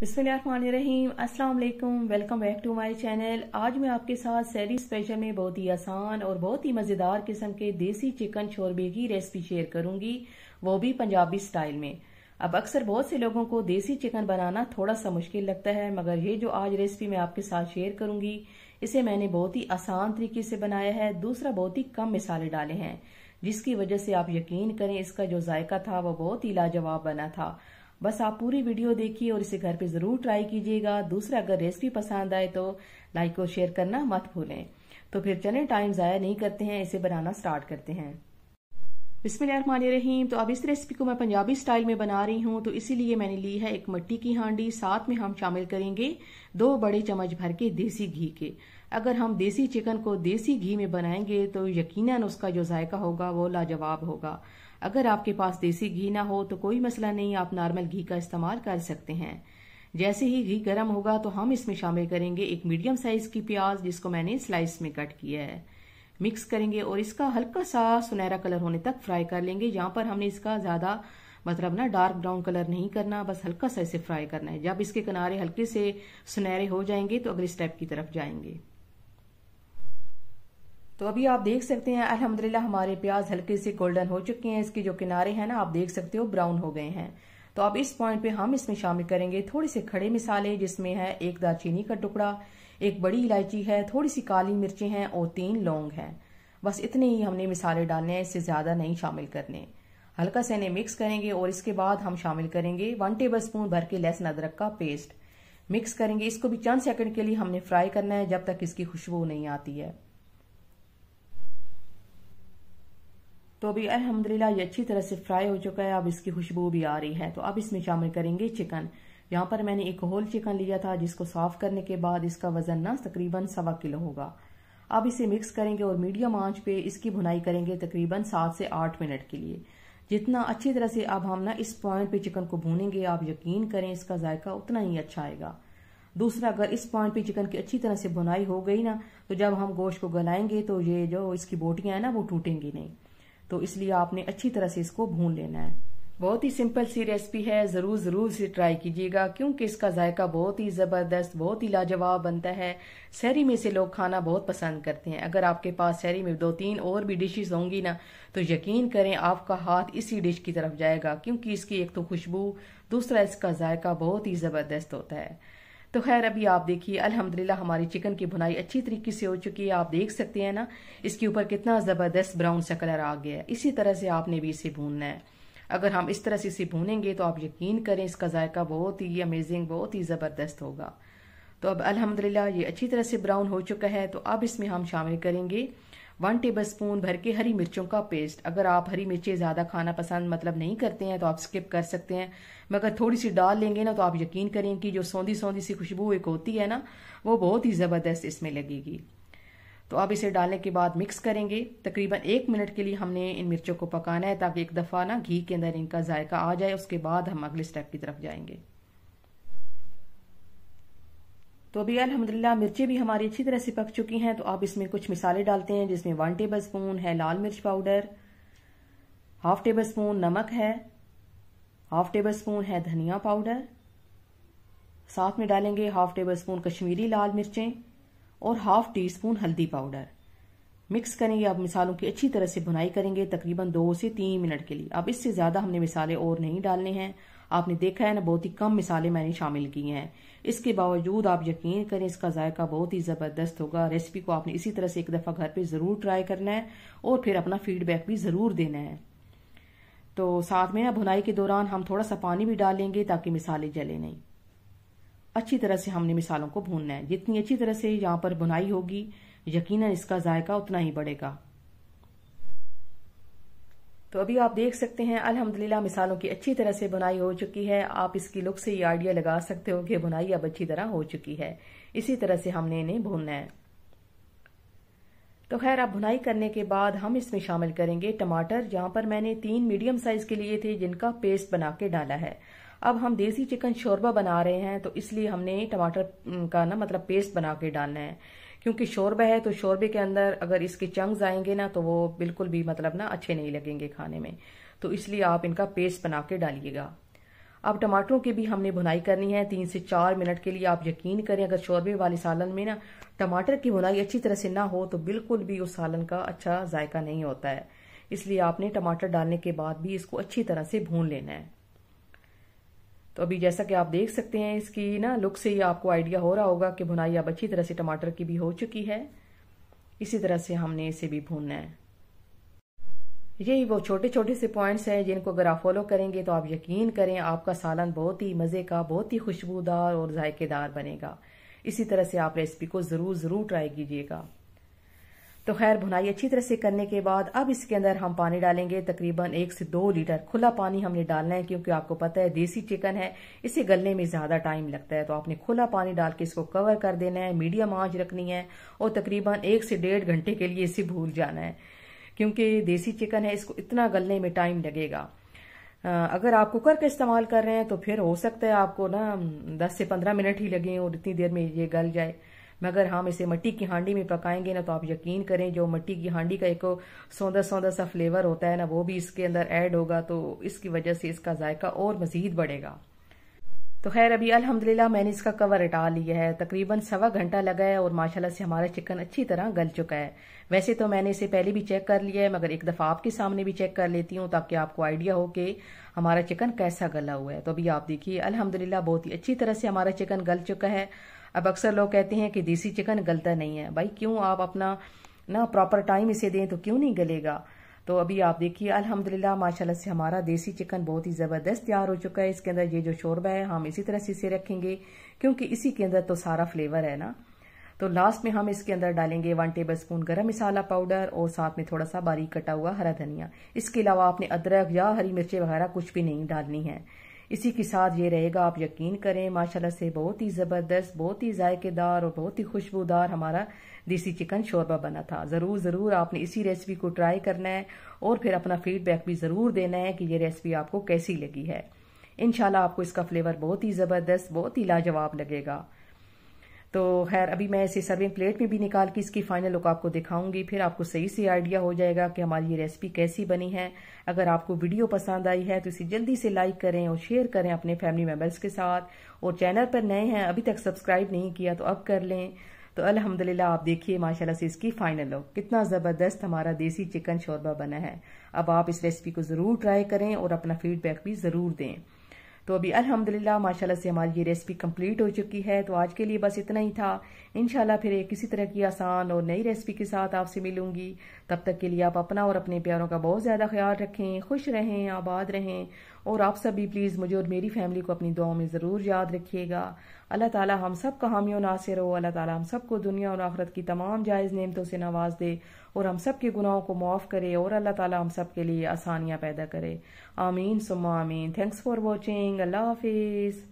बिस्मिल्लाहिर्रहमानिर्रहीम अस्सलाम वालेकुम welcome back to my channel आज मैं आपके साथ सैरी स्पेशल में बहुत ही आसान और बहुत ही मज़ेदार किस्म के देसी चिकन शोरबे की रेसिपी शेयर करूंगी वो भी पंजाबी स्टाइल में अब अक्सर बहुत से लोगों को देसी चिकन बनाना थोड़ा सा मुश्किल लगता है मगर ये जो आज रेसिपी मैं आपके साथ शेयर करूंगी इसे मैंने बहुत ही आसान तरीके से बनाया है दूसरा बहुत ही कम मिसाले डाले हैं जिसकी वजह से आप यकीन करें इसका जो जायका था वो बहुत ही लाजवाब बना था बस आप पूरी वीडियो देखिए और इसे घर पे ज़रूर ट्राई कीजिएगा दूसरा अगर रेसिपी पसंद आए तो लाइक और शेयर करना मत भूलें तो फिर चलें टाइम ज़ाया नहीं करते हैं इसे बनाना स्टार्ट करते हैं बिस्मिल्लाहिर्रहमानिर्रहीम तो अब इस रेसिपी को मैं पंजाबी स्टाइल में बना रही हूँ तो इसीलिए मैंने ली है एक मट्टी की हांडी साथ में हम शामिल करेंगे दो बड़े चम्मच भर के देसी घी के अगर हम देसी चिकन को देसी घी में बनाएंगे तो यकीनन उसका जो जायका होगा वो लाजवाब होगा अगर आपके पास देसी घी ना हो तो कोई मसला नहीं आप नॉर्मल घी का इस्तेमाल कर सकते हैं जैसे ही घी गर्म होगा तो हम इसमें शामिल करेंगे एक मीडियम साइज की प्याज जिसको मैंने स्लाइस में कट किया है मिक्स करेंगे और इसका हल्का सा सुनहरा कलर होने तक फ्राई कर लेंगे यहाँ पर हमने इसका ज्यादा मतलब ना डार्क ब्राउन कलर नहीं करना बस हल्का सा इसे फ्राई करना है जब इसके किनारे हल्के से सुनहरे हो जाएंगे तो अगले स्टेप की तरफ जाएंगे तो अभी आप देख सकते हैं अल्हम्दुलिल्लाह हमारे प्याज हल्के से गोल्डन हो चुके हैं इसके जो किनारे हैं ना आप देख सकते हो ब्राउन हो गए हैं तो अब इस पॉइंट पे हम इसमें शामिल करेंगे थोड़े से खड़े मिसाले जिसमें है एक दालचीनी का टुकड़ा एक बड़ी इलायची है थोड़ी सी काली मिर्चे हैं और तीन लौंग हैं बस इतने ही हमने मिसाले डालने हैं इससे ज़्यादा नहीं शामिल करने हल्का से इन्हें मिक्स करेंगे और इसके बाद हम शामिल करेंगे वन टेबल स्पून भर के लहसुन अदरक का पेस्ट मिक्स करेंगे इसको भी चंद सेकंड के लिए हमने फ्राई करना है जब तक इसकी खुशबू नहीं आती है तो अभी अलहमदिल्ला ये अच्छी तरह से फ्राई हो चुका है अब इसकी खुशबू भी आ रही है तो अब इसमें शामिल करेंगे चिकन यहाँ पर मैंने एक होल चिकन लिया था जिसको साफ करने के बाद इसका वजन ना तकरीबन सवा किलो होगा अब इसे मिक्स करेंगे और मीडियम आंच पे इसकी भुनाई करेंगे तकरीबन सात से आठ मिनट के लिए जितना अच्छी तरह से अब हम ना इस पॉइंट पे चिकन को भूनेंगे आप यकीन करें इसका जायका उतना ही अच्छा आएगा दूसरा अगर इस पॉइंट पे चिकन की अच्छी तरह से भुनाई हो गई ना तो जब हम गोश्त को गलाएंगे तो ये जो इसकी बोटियां है ना वो टूटेंगी नहीं तो इसलिए आपने अच्छी तरह से इसको भून लेना है बहुत ही सिंपल सी रेसिपी है ज़रूर ज़रूर से ट्राई कीजिएगा क्योंकि इसका जायका बहुत ही ज़बरदस्त बहुत ही लाजवाब बनता है शहरी में से लोग खाना बहुत पसंद करते हैं अगर आपके पास शहरी में दो तीन और भी डिशेस होंगी ना तो यकीन करें आपका हाथ इसी डिश की तरफ जाएगा क्योंकि इसकी एक तो खुशबू दूसरा इसका जायका बहुत ही ज़बरदस्त होता है तो खैर अभी आप देखिए अल्हम्दुलिल्लाह हमारी चिकन की भुनाई अच्छी तरीके से हो चुकी है आप देख सकते हैं ना इसके ऊपर कितना ज़बरदस्त ब्राउन सा कलर आ गया है इसी तरह से आपने भी इसे भूनना है अगर हम इस तरह से इसे भूनेंगे तो आप यकीन करें इसका जायका बहुत ही अमेजिंग बहुत ही ज़बरदस्त होगा तो अब अल्हम्दुलिल्लाह ये अच्छी तरह से ब्राउन हो चुका है तो अब इसमें हम शामिल करेंगे वन टेबल स्पून भर के हरी मिर्चों का पेस्ट अगर आप हरी मिर्चें ज़्यादा खाना पसंद मतलब नहीं करते हैं तो आप स्किप कर सकते हैं मगर थोड़ी सी डाल लेंगे ना तो आप यकीन करें कि जो सौंधी सौंधी सी खुशबू एक होती है ना वो बहुत ही ज़बरदस्त इसमें लगेगी तो आप इसे डालने के बाद मिक्स करेंगे तकरीबन एक मिनट के लिए हमने इन मिर्चों को पकाना है ताकि एक दफ़ा ना घी के अंदर इनका जायका आ जाए उसके बाद हम अगले स्टेप की तरफ जाएंगे तो अभी अलहमदिल्ला मिर्ची भी हमारी अच्छी तरह से पक चुकी हैं तो आप इसमें कुछ मिसाले डालते हैं जिसमें वन टेबल स्पून है लाल मिर्च पाउडर हाफ टेबल स्पून नमक है हाफ टेबल स्पून है धनिया पाउडर साथ में डालेंगे हाफ टेबल स्पून कश्मीरी लाल मिर्चें और हाफ टी स्पून हल्दी पाउडर मिक्स करेंगे अब मिसालों की अच्छी तरह से भुनाई करेंगे तकरीबन दो से तीन मिनट के लिए अब इससे ज़्यादा हमने मिसाले और नहीं डालने हैं आपने देखा है ना बहुत ही कम मिसालें मैंने शामिल की हैं इसके बावजूद आप यकीन करें इसका जायका बहुत ही ज़बरदस्त होगा रेसिपी को आपने इसी तरह से एक दफ़ा घर पर ज़रूर ट्राई करना है और फिर अपना फीडबैक भी ज़रूर देना है तो साथ में ना भुनाई के दौरान हम थोड़ा सा पानी भी डालेंगे ताकि मिसालें जले नहीं अच्छी तरह से हमने मिसालों को भूनना है जितनी अच्छी तरह से यहाँ पर भुनाई होगी यकीन इसका जायका उतना ही बढ़ेगा तो अभी आप देख सकते हैं अल्हम्दुलिल्लाह मिसालों की अच्छी तरह से बुनाई हो चुकी है आप इसकी लुक से ये आइडिया लगा सकते हो कि बुनाई अब अच्छी तरह हो चुकी है इसी तरह से हमने इन्हें भूनना है तो खैर आप भुनाई करने के बाद हम इसमें शामिल करेंगे टमाटर जहां पर मैंने तीन मीडियम साइज के लिए थे जिनका पेस्ट बना के डाला है अब हम देसी चिकन शोरबा बना रहे हैं तो इसलिए हमने टमाटर का ना मतलब पेस्ट बना के डालना है क्योंकि शोरबा है तो शोरबे के अंदर अगर इसके चंग्स आएंगे ना तो वो बिल्कुल भी मतलब ना अच्छे नहीं लगेंगे खाने में तो इसलिए आप इनका पेस्ट बना के डालिएगा अब टमाटरों की भी हमने भुनाई करनी है तीन से चार मिनट के लिए आप यकीन करें अगर शोरबे वाले सालन में ना टमाटर की भुनाई अच्छी तरह से ना हो तो बिल्कुल भी उस सालन का अच्छा जायका नहीं होता है इसलिए आपने टमाटर डालने के बाद भी इसको अच्छी तरह से भून लेना है तो अभी जैसा कि आप देख सकते हैं इसकी ना लुक से ही आपको आइडिया हो रहा होगा कि भुनाई अब अच्छी तरह से टमाटर की भी हो चुकी है इसी तरह से हमने इसे भी भूनना है यही वो छोटे छोटे से पॉइंट्स हैं जिनको अगर आप फॉलो करेंगे तो आप यकीन करें आपका सालन बहुत ही मज़े का बहुत ही खुशबूदार और जायकेदार बनेगा इसी तरह से आप रेसिपी को ज़रूर ज़रूर ट्राई कीजिएगा तो खैर भुनाई अच्छी तरह से करने के बाद अब इसके अंदर हम पानी डालेंगे तकरीबन एक से दो लीटर खुला पानी हमने डालना है क्योंकि आपको पता है देसी चिकन है इसे गलने में ज़्यादा टाइम लगता है तो आपने खुला पानी डाल के इसको कवर कर देना है मीडियम आंच रखनी है और तकरीबन एक से डेढ़ घंटे के लिए इसे भूल जाना है क्योंकि देसी चिकन है इसको इतना गलने में टाइम लगेगा अगर आप कुकर का इस्तेमाल कर रहे हैं तो फिर हो सकता है आपको ना दस से पंद्रह मिनट ही लगे और इतनी देर में ये गल जाए मगर हम इसे मट्टी की हांडी में पकाएंगे ना तो आप यकीन करें जो मट्टी की हांडी का एक सौंदा सौंदा सा फ्लेवर होता है ना वो भी इसके अंदर ऐड होगा तो इसकी वजह से इसका जायका और मजीद बढ़ेगा तो खैर अभी अल्हम्दुलिल्लाह मैंने इसका कवर हटा लिया है तकरीबन सवा घंटा लगा है और माशाल्लाह से हमारा चिकन अच्छी तरह गल चुका है वैसे तो मैंने इसे पहले भी चेक कर लिया है मगर एक दफ़ा आपके सामने भी चेक कर लेती हूँ ताकि आपको आइडिया हो कि हमारा चिकन कैसा गला हुआ है तो अभी आप देखिए अलहमदिल्ला बहुत ही अच्छी तरह से हमारा चिकन गल चुका है अब अक्सर लोग कहते हैं कि देसी चिकन गलता नहीं है भाई क्यों आप अपना ना प्रॉपर टाइम इसे दें तो क्यों नहीं गलेगा तो अभी आप देखिए अल्हम्दुलिल्लाह माशाल्लाह से हमारा देसी चिकन बहुत ही ज़बरदस्त तैयार हो चुका है इसके अंदर ये जो शोरबा है हम इसी तरह से इसे रखेंगे क्योंकि इसी के अंदर तो सारा फ्लेवर है ना तो लास्ट में हम इसके अंदर डालेंगे वन टेबल स्पून गर्म मसाला पाउडर और साथ में थोड़ा सा बारीक कटा हुआ हरा धनिया इसके अलावा आपने अदरक या हरी मिर्ची वगैरह कुछ भी नहीं डालनी है इसी के साथ ये रहेगा आप यकीन करें माशाल्लाह से बहुत ही ज़बरदस्त बहुत ही जायकेदार और बहुत ही खुशबूदार हमारा देसी चिकन शोरबा बना था ज़रूर ज़रूर आपने इसी रेसिपी को ट्राई करना है और फिर अपना फीडबैक भी ज़रूर देना है कि ये रेसिपी आपको कैसी लगी है इनशाला आपको इसका फ्लेवर बहुत ही ज़बरदस्त बहुत ही लाजवाब लगेगा तो खैर अभी मैं इसे सर्विंग प्लेट में भी निकाल के इसकी फाइनल लुक आपको दिखाऊंगी फिर आपको सही से आइडिया हो जाएगा कि हमारी ये रेसिपी कैसी बनी है अगर आपको वीडियो पसंद आई है तो इसे जल्दी से लाइक करें और शेयर करें अपने फैमिली मेम्बर्स के साथ और चैनल पर नए हैं अभी तक सब्सक्राइब नहीं किया तो अब कर लें तो अल्हम्दुलिल्लाह आप देखिए माशाला से इसकी फाइनल लुक कितना ज़बरदस्त हमारा देसी चिकन शौरबा बना है अब आप इस रेसिपी को ज़रूर ट्राई करें और अपना फीडबैक भी ज़रूर दें तो अभी अल्हम्दुलिल्लाह माशाल्लाह से हमारी ये रेसिपी कंप्लीट हो चुकी है तो आज के लिए बस इतना ही था इनशाला फिर एक किसी तरह की आसान और नई रेसिपी के साथ आपसे मिलूंगी तब तक के लिए आप अपना और अपने प्यारों का बहुत ज़्यादा ख्याल रखें खुश रहें आबाद रहें और आप सभी प्लीज़ मुझे और मेरी फैमिली को अपनी दुआओं में ज़रूर याद रखिएगा अल्लाह ताला हम सब का हामी और नासिर हो अल्लाह ताला हम सबको दुनिया और आखरत की तमाम जायज़ नेमतों से नवाज दे और हम सब के गुनाहों को माफ़ करे और अल्लाह ताला हम सब के लिए आसानियाँ पैदा करे आमीन सुमा आमीन थैंक्स फॉर वॉचिंग अल्लाह हाफिज़